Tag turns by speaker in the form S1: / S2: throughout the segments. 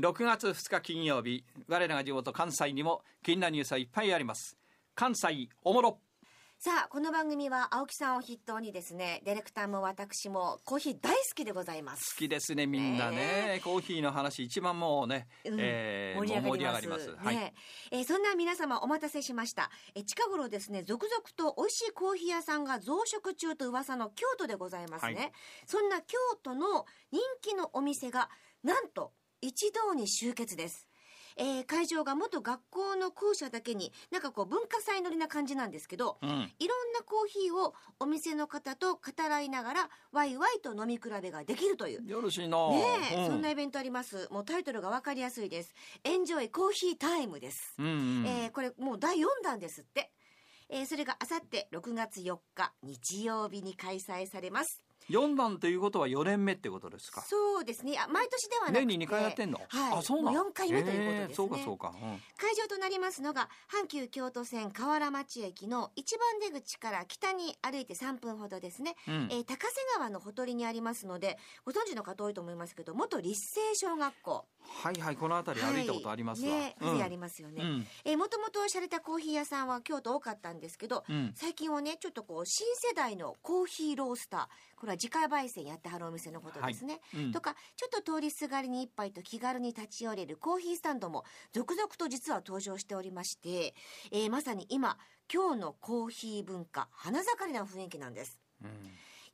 S1: 6月2日金曜日我らが地元関西にも気になるニュースはいっぱいあります関西おもろ
S2: さあこの番組は青木さんを筆頭にですねディレクターも私もコーヒー大好きでございます
S1: 好きですねみんなね、ね、コーヒーの話一番もうね、うん、えー、盛り上がりますはい、
S2: えー、そんな皆様お待たせしました、えー、近頃ですね続々と美味しいコーヒー屋さんが増殖中と噂の京都でございますね、はい、そんな京都の人気のお店がなんと一堂に集結です。えー、会場が元学校の校舎だけに、なんかこう文化祭乗りな感じなんですけど、うん、いろんなコーヒーをお店の方と語らいながら、ワイワイと飲み比べができるという。
S1: よろしいなねえ、うん、そんな
S2: イベントあります。もうタイトルがわかりやすいです。エンジョイコーヒータイムです。
S1: うんうん、え
S2: ー、これもう第4弾ですって。えー、それがあさって6月4日日曜日に開催されます。
S1: 四番ということは四年目ってことですか。
S2: そうですね。毎年ではなく年に二回やってんの。はい。あ、そうなん。四回目ということですね。そうかそうか、うん、会場となりますのが阪急京都線河原町駅の一番出口から北に歩いて三分ほどですね。うん、えー、高瀬川のほとりにありますので、ご存知の方多いと思いますけど、元立成小学校。
S1: はいはい、この辺り歩いたことありますわ。はい、ね、うん、あります
S2: よね。うん、えもともとゃれたコーヒー屋さんは京都多かったんですけど、うん、最近はね、ちょっとこう、新世代のコーヒーロースター、これは自家焙煎やってはるお店のことですね。はい、とか、ちょっと通りすがりに一杯と気軽に立ち寄れるコーヒースタンドも、続々と実は登場しておりまして、えー、まさに今、今日のコーヒー文化、花盛りな雰囲気なんです。うん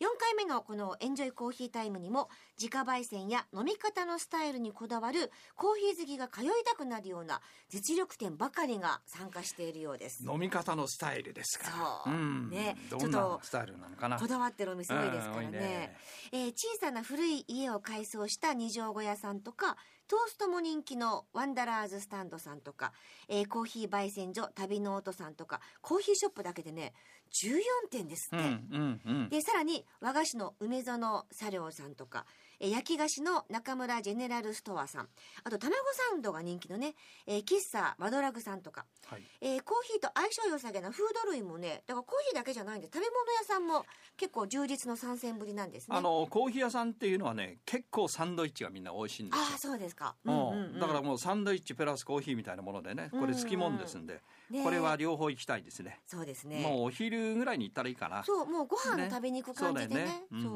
S2: 4回目のこのエンジョイコーヒータイムにも、自家焙煎や飲み方のスタイルにこだわる、コーヒー好きが通いたくなるような、実力店ばかりが参加しているようです。飲
S1: み方のスタイルですかそう。うん、ね。ちょっと、スタイルなのかな。こだわってるお店多いですからね。うね
S2: えー、小さな古い家を改装した二条小屋さんとか、トーストも人気のワンダラーズスタンドさんとか、えー、コーヒー焙煎所旅の音さんとか、コーヒーショップだけでね、14点ですって。うんうんうん、で、さらに和菓子の梅園茶寮さんとか、え焼き菓子の中村ジェネラルストアさん、あと卵サンドが人気のね、え喫茶マドラグさんとか、はい、えコーヒーと相性良さげなフード類もね、だからコーヒーだけじゃないんで、食べ物屋さんも結構充実の参戦ぶりなんですね。あ
S1: の、コーヒー屋さんっていうのはね、結構サンドイッチがみんな美味しいんですよ。
S2: ああ、そうですか。うん、うん、だから
S1: もうサンドイッチプラスコーヒーみたいなものでね、これ好きもんですんで、うんうん、これは両方行きたいですね。そうですね。もうお昼ぐらいに行ったらいいかな。そう、
S2: もうご飯食べに行く感じでね。そう、ね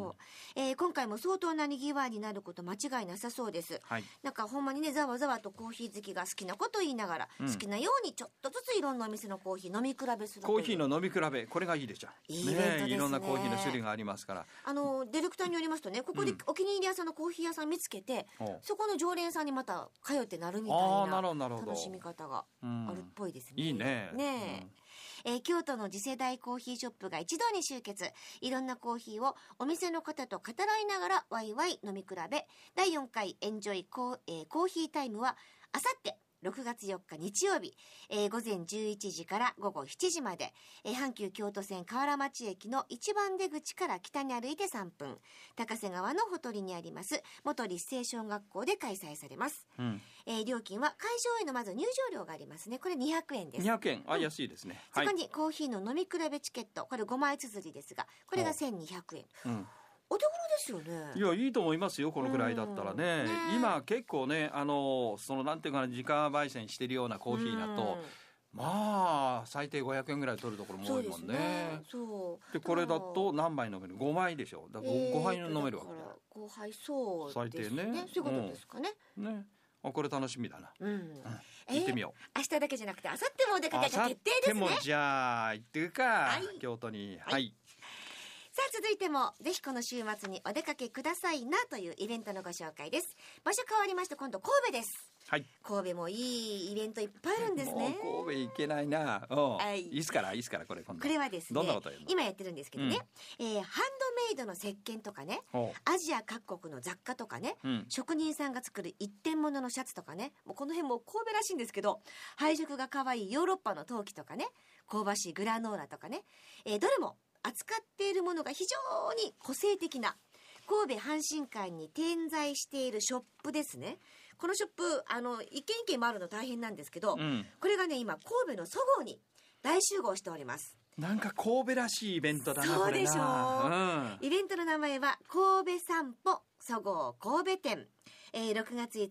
S2: うん、えー、今回も相当なにぎキーワーになること間違いなさそうです、はい、なんかほんまにねざわざわとコーヒー好きが好きなこと言いながら、うん、好きなようにちょっとずついろんなお店のコーヒー飲み比べするコーヒー
S1: の飲み比べこれがいいでしょいいね、ね、いろんなコーヒーの種類がありますから
S2: あのディレクターによりますとねここでお気に入り屋さんのコーヒー屋さん見つけて、うん、そこの常連さんにまた通ってなるみたいな楽しみ方があるっぽいですね、いいねねえー、京都の次世代コーヒーショップが一堂に集結。いろんなコーヒーをお店の方と語らいながらワイワイ飲み比べ。第4回エンジョイコーえー、コーヒータイムは、あさって6月4日日曜日、えー、午前11時から午後7時まで、えー、阪急京都線河原町駅の一番出口から北に歩いて3分、高瀬川のほとりにあります、元立成小学校で開催されます。うん、えー、料金は会場へのまず入場料がありますね。これ200円です。200
S1: 円あ、安いですね。そこに
S2: コーヒーの飲み比べチケット、これ5枚綴りですが、これが1200円。お手頃ですよね。いや、
S1: いいと思いますよ、このくらいだったらね。ね今、結構ね、あの、その、なんていうかな、時間焙煎してるようなコーヒーだと、まあ、最低500円ぐらい取るところも多いもんね。そう,、でこれだと何杯飲める ?5 枚でしょ。だから 5,、え杯飲めるわけだ。だ
S2: 5杯そう最低ね。そういうことですかね。
S1: ね。あこれ楽しみだな、うん行ってみよう、
S2: 明日だけじゃなくて明後日もお出かけが決定ですね明後日もじ
S1: ゃあ行ってくか、京都にはい
S2: さあ、続いても、ぜひこの週末にお出かけくださいなというイベントのご紹介です。場所変わりまして、今度神戸です。はい、神戸もいいイベントいっぱいあるんですね。
S1: 神戸行けないな。はい、いいすから、いいすから、これ、こ
S2: れはですね。今やってるんですけどね。うん、えー、ハンドメイドの石鹸とかね。アジア各国の雑貨とかね。うん、職人さんが作る一点物のシャツとかね。もうこの辺も神戸らしいんですけど。配色が可愛いヨーロッパの陶器とかね。香ばしいグラノーラとかね。えー、どれも扱っているものが非常に個性的な、神戸阪神館に点在しているショップですね。このショップ、あの、一軒一軒回るの大変なんですけど、うん、これがね、今、神戸のそごうに大集合しております。
S1: なんか神戸らしいイベントだな、そうでしょう、うん、イ
S2: ベントの名前は、神戸散歩そごう神戸店。えー、6月5日、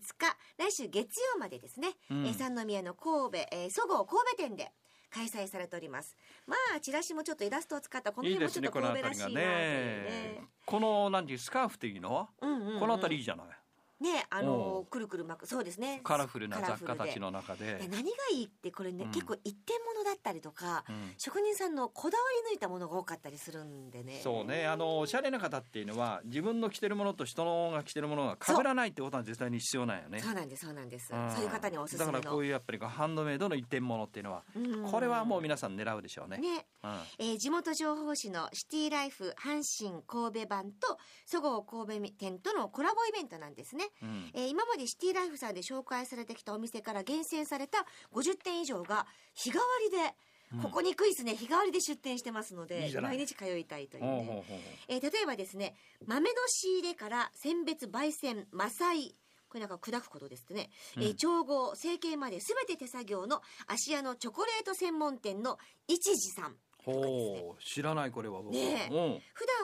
S2: 来週月曜までですね、うん、えー、三宮の神戸、えそごう神戸店で、開催されております。まあ、チラシもちょっとイラストを使った、この辺もちょっと神戸らしいなというね。いいね
S1: この、なんていう、スカーフっていうの、うんうんうん、この辺りいいじゃない。
S2: ね、あの、くるくる巻く、そうですね。カラフルな雑貨たちの中で。で何がいいってこれね、うん、結構一点物だったりとか、うん、職人さんのこだわり抜いたものが多かったりするんでね。そうね、
S1: あの、おしゃれな方っていうのは、自分の着てるものと人のが着てるものが被らないってことは絶対に必要なんよね。そうなん
S2: です、そうなんです。うん、そういう方におすすめだからこういう
S1: やっぱりハンドメイドの一点物っていうのは、これはもう皆さん狙うでしょうね。ね。
S2: えー、地元情報誌のシティライフ阪神神戸版と、そごう神戸店とのコラボイベントなんですね。うん、えー、今までシティライフさんで紹介されてきたお店から厳選された50点以上が日替わりで、ここにクイズね、日替わりで出店してますので、毎日通いたいというね。え例えばですね、豆の仕入れから選別、焙煎、麻酔、これなんか砕くことですってね、うん、えー、調合、成形まで全て手作業の芦屋のチョコレート専門店の一時さん。
S1: とかですね。知らないこれは僕。ね普段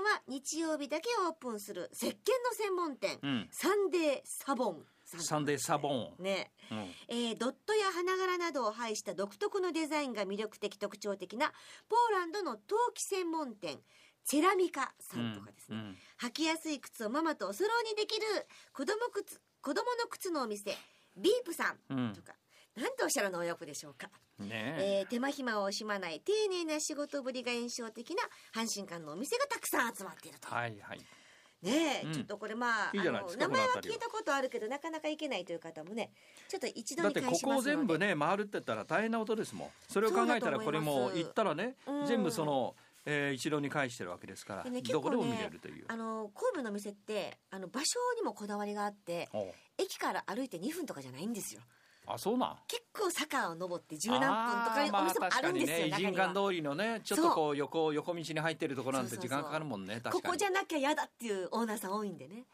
S2: は日曜日だけオープンする石鹸の専門店、うん、サンデーサボン。サ
S1: ンデーサボン。ね、うん、
S2: えー、ドットや花柄などを配した独特のデザインが魅力的特徴的な、ポーランドの陶器専門店、チェラミカさんとかですね、うんうん、履きやすい靴をママとお揃いにできる、子供靴、子供の靴のお店、ビープさんとか、なんとおしゃれのお役でしょうか。ねえー、手間暇を惜しまない丁寧な仕事ぶりが印象的な阪神館のお店がたくさん集まっている
S1: と。はいはい。ねえ、うん、ちょっと
S2: これまあいいあの名前は聞いたことあるけどなかなか行けないという方もねちょっと一度に返しますのでだってここを全
S1: 部ね回るって言ったら大変なことですもんそれを考えたらこれも行ったらね、うん、全部その、えー、一郎に返してるわけですから、ね、どこでも見れるという、あ
S2: の神戸の店ってあの場所にもこだわりがあって駅から歩いて2分とかじゃないんですよ
S1: あそうなん結
S2: 構坂を登って十何分とかお店もあるんですよ、まあ、ね、人間
S1: 通りのねちょっとこう横横道に入ってるとこなんて時間かかるもんねここじ
S2: ゃなきゃ嫌だっていうオーナーさん多いんでね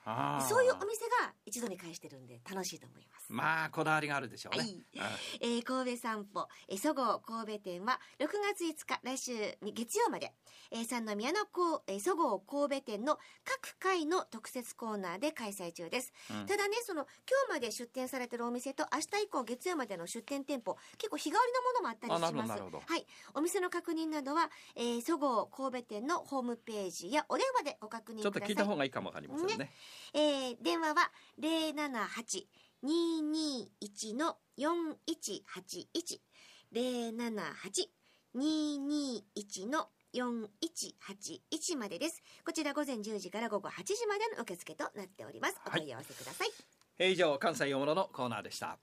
S2: そういうお店が一度に返してるんで楽しいと思い
S1: ますまあこだわりがあるでしょうね、はいうん、
S2: えー、神戸散歩えそごう神戸店は6月5日来週月曜まで、えー、三宮のこう、えそごう神戸店の各回の特設コーナーで開催中です、うん、ただねその今日まで出店されてるお店と明日以降日月曜までの出店店舗、結構日替わりのものもあったりします。はい。お店の確認などは、えー、そごう神戸店のホームページやお電話でご確認ください。ちょっと聞いた方
S1: がいいかもわかりませんね。ね
S2: えー、電話は078-221の4181。078-221の4181までです。こちら午前10時から午後8時までの受付となっております。お問い合わせください。
S1: はい、以上、関西大物のコーナーでした。